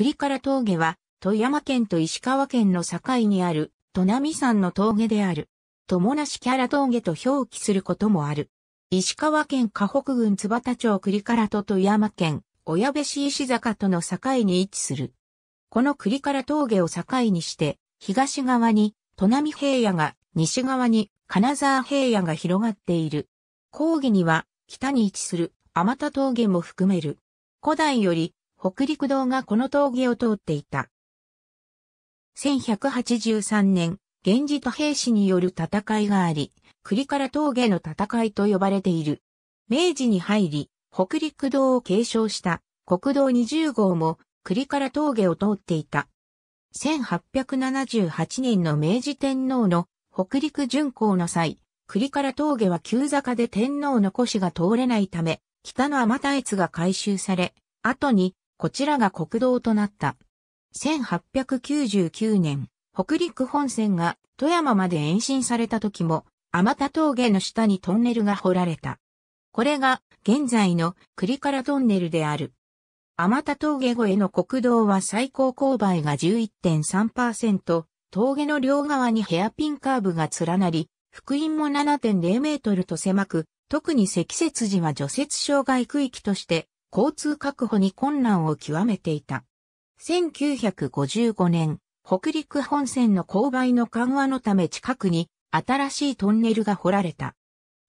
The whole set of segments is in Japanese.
栗から峠は、富山県と石川県の境にある、砺波山の峠である。友無キャラ峠と表記することもある。石川県河北郡津幡町栗からと富山県、親部市石坂との境に位置する。この栗から峠を境にして、東側に、砺波平野が、西側に、金沢平野が広がっている。講義には、北に位置する、天田峠も含める。古代より、北陸道がこの峠を通っていた。1183年、源氏と兵士による戦いがあり、栗から峠の戦いと呼ばれている。明治に入り、北陸道を継承した国道20号も栗から峠を通っていた。1878年の明治天皇の北陸巡行の際、栗から峠は急坂で天皇の腰が通れないため、北の天達越が改修され、後にこちらが国道となった。1899年、北陸本線が富山まで延伸された時も、天田峠の下にトンネルが掘られた。これが現在の栗からトンネルである。天田峠越えの国道は最高勾配が11.3%、峠の両側にヘアピンカーブが連なり、福音も7.0メートルと狭く、特に積雪時は除雪障害区域として交通確保に困難を極めていた。1955年、北陸本線の勾配の緩和のため近くに新しいトンネルが掘られた。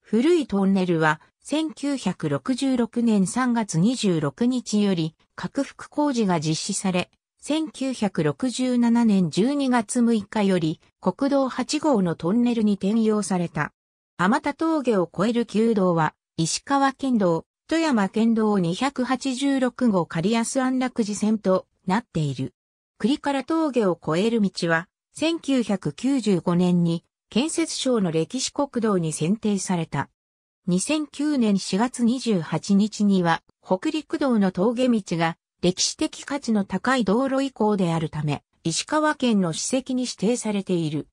古いトンネルは1966年3月26日より拡幅工事が実施され、1967年12月6日より国道8号のトンネルに転用された。天田峠を越える旧道は石川県道、富山県道286号刈安安楽寺線となっている。栗から峠を越える道は、1995年に建設省の歴史国道に選定された。2009年4月28日には、北陸道の峠道が歴史的価値の高い道路以降であるため、石川県の史跡に指定されている。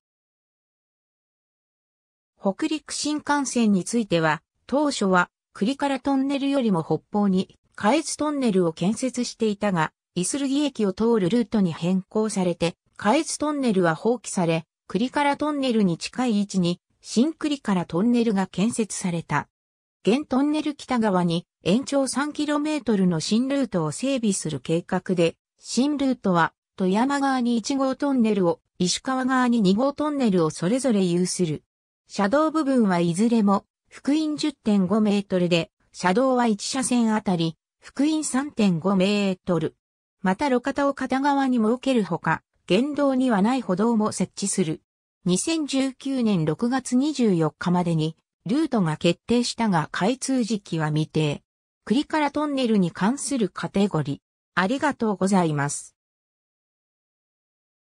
北陸新幹線については、当初は栗からトンネルよりも北方に、下越トンネルを建設していたが、イスルギ駅を通るルートに変更されて、下越トンネルは放棄され、栗からトンネルに近い位置に、新栗からトンネルが建設された。現トンネル北側に延長 3km の新ルートを整備する計画で、新ルートは富山側に1号トンネルを、石川側に2号トンネルをそれぞれ有する。車道部分はいずれも福音10.5メートルで、車道は1車線あたり、福音3.5メートル。また路肩を片側に設けるほか、原道にはない歩道も設置する。2019年6月24日までに、ルートが決定したが開通時期は未定。栗からトンネルに関するカテゴリー。ありがとうございます。